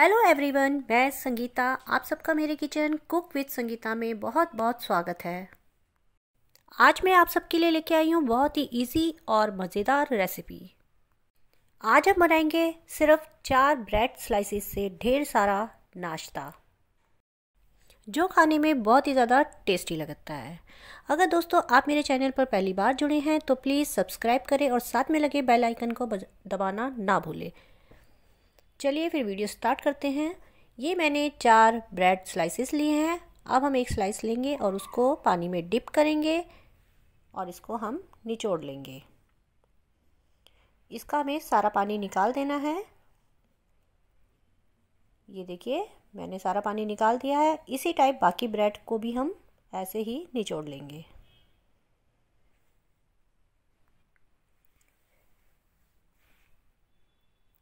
hello everyone मैं संगीता आप सबका मेरे किचन कुक विद संगीता में बहुत बहुत स्वागत है आज मैं आप सबके लिए लेके आई हूँ बहुत ही इजी और मज़ेदार रेसिपी आज हम बनाएंगे सिर्फ चार ब्रेड स्लाइसेस से ढेर सारा नाश्ता जो खाने में बहुत ही ज़्यादा टेस्टी लगता है अगर दोस्तों आप मेरे चैनल पर पहली बार जुड़े हैं तो प्लीज़ सब्सक्राइब करें और साथ में लगे बेल आइकन को दबाना ना भूलें चलिए फिर वीडियो स्टार्ट करते हैं ये मैंने चार ब्रेड स्लाइसेस लिए हैं अब हम एक स्लाइस लेंगे और उसको पानी में डिप करेंगे और इसको हम निचोड़ लेंगे इसका हमें सारा पानी निकाल देना है ये देखिए मैंने सारा पानी निकाल दिया है इसी टाइप बाकी ब्रेड को भी हम ऐसे ही निचोड़ लेंगे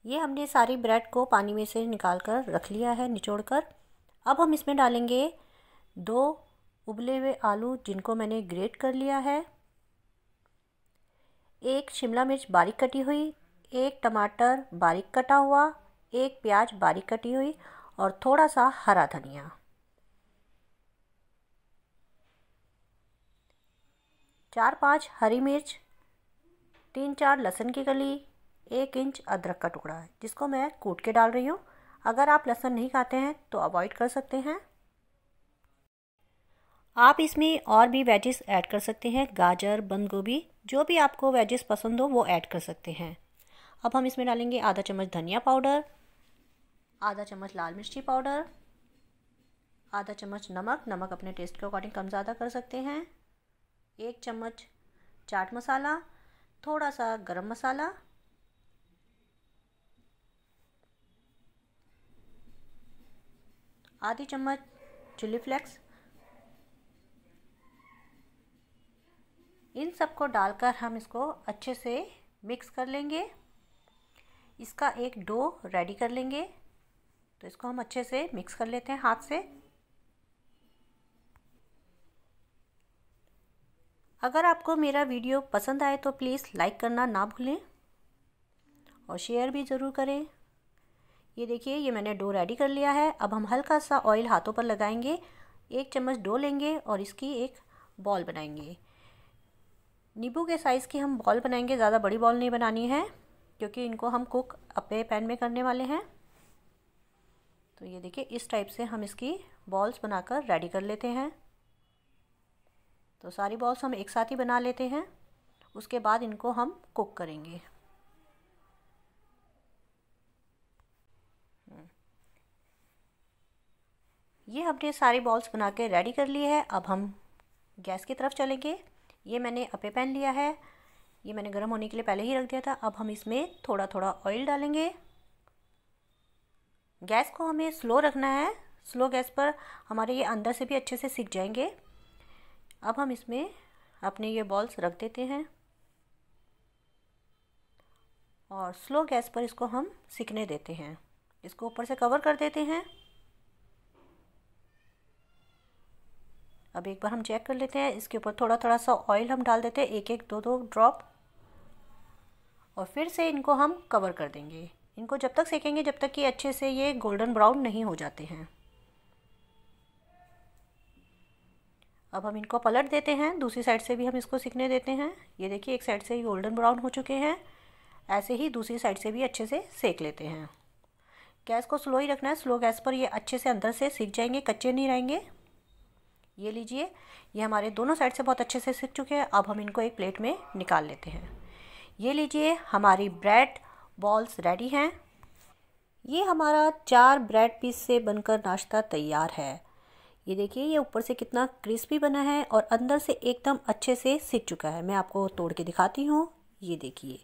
ये हमने सारी ब्रेड को पानी में से निकाल कर रख लिया है निचोड़ कर अब हम इसमें डालेंगे दो उबले हुए आलू जिनको मैंने ग्रेट कर लिया है एक शिमला मिर्च बारीक कटी हुई एक टमाटर बारीक कटा हुआ एक प्याज बारीक कटी हुई और थोड़ा सा हरा धनिया चार पांच हरी मिर्च तीन चार लहसुन की कली एक इंच अदरक का टुकड़ा है जिसको मैं कूट के डाल रही हूँ अगर आप लहसुन नहीं खाते हैं तो अवॉइड कर सकते हैं आप इसमें और भी वेजेस ऐड कर सकते हैं गाजर बंद गोभी जो भी आपको वेजेस पसंद हो वो ऐड कर सकते हैं अब हम इसमें डालेंगे आधा चम्मच धनिया पाउडर आधा चम्मच लाल मिर्ची पाउडर आधा चम्मच नमक नमक अपने टेस्ट के अकॉर्डिंग कम ज़्यादा कर सकते हैं एक चम्मच चाट मसाला थोड़ा सा गरम मसाला आधी चम्मच चिली फ्लेक्स इन सब को डालकर हम इसको अच्छे से मिक्स कर लेंगे इसका एक डो रेडी कर लेंगे तो इसको हम अच्छे से मिक्स कर लेते हैं हाथ से अगर आपको मेरा वीडियो पसंद आए तो प्लीज़ लाइक करना ना भूलें और शेयर भी ज़रूर करें ये देखिए ये मैंने डो रेडी कर लिया है अब हम हल्का सा ऑयल हाथों पर लगाएंगे एक चम्मच डो लेंगे और इसकी एक बॉल बनाएंगे नींबू के साइज़ की हम बॉल बनाएंगे ज़्यादा बड़ी बॉल नहीं बनानी है क्योंकि इनको हम कुक अपने पैन में करने वाले हैं तो ये देखिए इस टाइप से हम इसकी बॉल्स बनाकर रेडी कर लेते हैं तो सारी बॉल्स हम एक साथ ही बना लेते हैं उसके बाद इनको हम कुक करेंगे ये हमने सारी बॉल्स बना के रेडी कर लिए हैं अब हम गैस की तरफ चलेंगे ये मैंने अपे पैन लिया है ये मैंने गर्म होने के लिए पहले ही रख दिया था अब हम इसमें थोड़ा थोड़ा ऑयल डालेंगे गैस को हमें स्लो रखना है स्लो गैस पर हमारे ये अंदर से भी अच्छे से सीख जाएंगे अब हम इसमें अपने ये बॉल्स रख देते हैं और स्लो गैस पर इसको हम सीखने देते हैं इसको ऊपर से कवर कर देते हैं अब एक बार हम चेक कर लेते हैं इसके ऊपर थोड़ा थोड़ा सा ऑयल हम डाल देते हैं एक एक दो दो ड्रॉप और फिर से इनको हम कवर कर देंगे इनको जब तक सेकेंगे जब तक कि अच्छे से ये गोल्डन ब्राउन नहीं हो जाते हैं अब हम इनको पलट देते हैं दूसरी साइड से भी हम इसको सीखने देते हैं ये देखिए एक साइड से गोल्डन ब्राउन हो चुके हैं ऐसे ही दूसरी साइड से भी अच्छे से सेक लेते हैं गैस को स्लो ही रखना है स्लो गैस पर ये अच्छे से अंदर से सीख जाएंगे कच्चे नहीं रहेंगे ये लीजिए ये हमारे दोनों साइड से बहुत अच्छे से सीख चुके हैं अब हम इनको एक प्लेट में निकाल लेते हैं ये लीजिए हमारी ब्रेड बॉल्स रेडी हैं ये हमारा चार ब्रेड पीस से बनकर नाश्ता तैयार है ये देखिए ये ऊपर से कितना क्रिस्पी बना है और अंदर से एकदम अच्छे से सीख चुका है मैं आपको तोड़ के दिखाती हूँ ये देखिए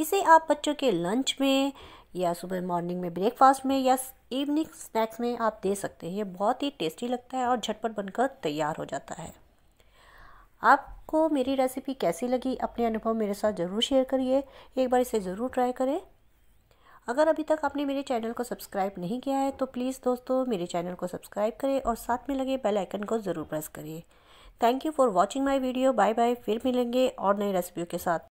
इसे आप बच्चों के लंच में या सुबह मॉर्निंग में ब्रेकफास्ट में या इवनिंग स्नैक्स में आप दे सकते हैं ये बहुत ही टेस्टी लगता है और झटपट बनकर तैयार हो जाता है आपको मेरी रेसिपी कैसी लगी अपने अनुभव मेरे साथ ज़रूर शेयर करिए एक बार इसे ज़रूर ट्राई करें अगर अभी तक आपने मेरे चैनल को सब्सक्राइब नहीं किया है तो प्लीज़ दोस्तों मेरे चैनल को सब्सक्राइब करें और साथ में लगे बेल आइकन को ज़रूर प्रेस करिए thank you for watching my video bye bye फिर मिलेंगे और नई रेसिपियों के साथ